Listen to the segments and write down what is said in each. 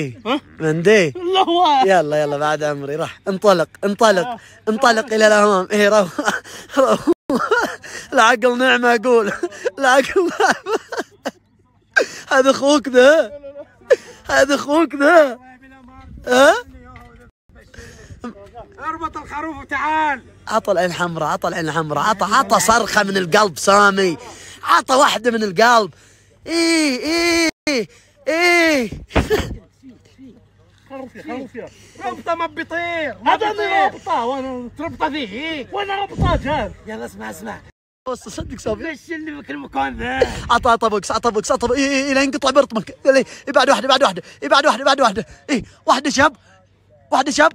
إيه. من دي يلا يلا بعد عمري راح انطلق انطلق آه. انطلق الى الامام ايه روح روح العقل نعمه اقول العقل نعم. هذا اخوك ذا هذا اخوك ذا ها اربط الخروف وتعال عطى العين الحمراء عطى العين الحمراء عطى عطى صرخه من القلب سامي عطى واحده من القلب ايه ايه ايه يعرف يخوفها رابطه ما بيطير هذا رابطه وانا تربطه فيه وانا ربطه جال يلا اسمع اسمع بس صدق صافي ليش اللي في المكان ذا عطى عطى بوكس عطى بوكس عطى بوكس إيه إيه, إيه، لين قطع برطمك إيه، بعد واحده بعد واحده إيه، بعد واحده بعد واحده اي واحده شاب واحده شاب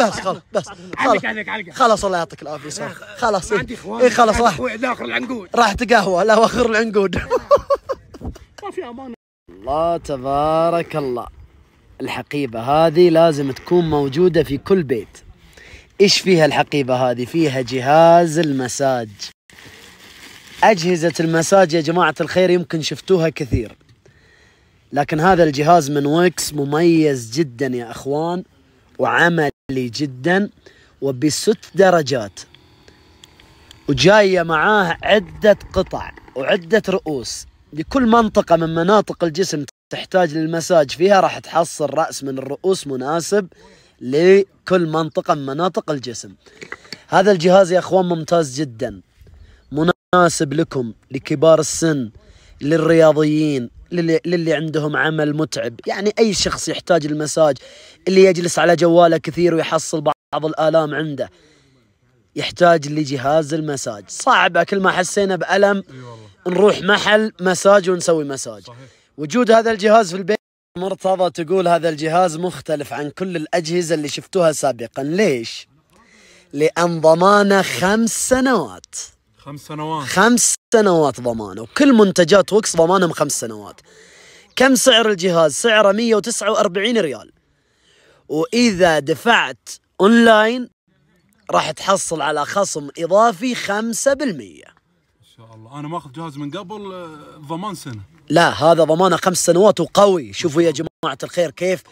بس خلاص بس خلاص خلاص الله يعطيك العافيه صح خلاص اي إيه خلاص راح داخل العنقود راح تقهوى لا واخر العنقود ما في امان الله تبارك الله الحقيبة هذه لازم تكون موجودة في كل بيت إيش فيها الحقيبة هذه فيها جهاز المساج أجهزة المساج يا جماعة الخير يمكن شفتوها كثير لكن هذا الجهاز من ويكس مميز جدا يا أخوان وعملي جدا وبست درجات وجاية معاه عدة قطع وعدة رؤوس لكل منطقة من مناطق الجسم تحتاج للمساج فيها راح تحصل رأس من الرؤوس مناسب لكل منطقة من مناطق الجسم هذا الجهاز يا أخوان ممتاز جدا مناسب لكم لكبار السن للرياضيين للي, للي عندهم عمل متعب يعني أي شخص يحتاج المساج اللي يجلس على جواله كثير ويحصل بعض الآلام عنده يحتاج لجهاز المساج صعبة كل ما حسينا بألم نروح محل مساج ونسوي مساج صحيح. وجود هذا الجهاز في البيت مرتضى تقول هذا الجهاز مختلف عن كل الأجهزة اللي شفتوها سابقا ليش؟ لأن ضمانه خمس سنوات خمس سنوات خمس سنوات ضمانه وكل منتجات وكس ضمانهم خمس سنوات كم سعر الجهاز؟ سعره 149 ريال وإذا دفعت أونلاين راح تحصل على خصم إضافي 5% إن شاء الله أنا ماخذ جهاز من قبل آه، ضمان سنة لا هذا ضمانه خمس سنوات وقوي شوفوا يا جماعه الخير كيف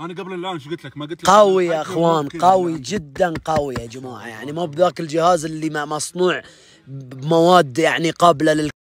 انا قبل الان شو قلت لك ما قلت لك قوي يا اخوان قوي يعني. جدا قوي يا جماعه يعني مو بذاك الجهاز اللي مصنوع بمواد يعني قابله لل